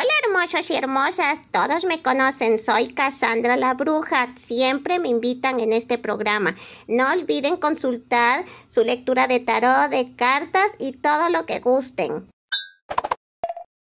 Hola hermosos y hermosas, todos me conocen, soy Cassandra la Bruja, siempre me invitan en este programa. No olviden consultar su lectura de tarot, de cartas y todo lo que gusten.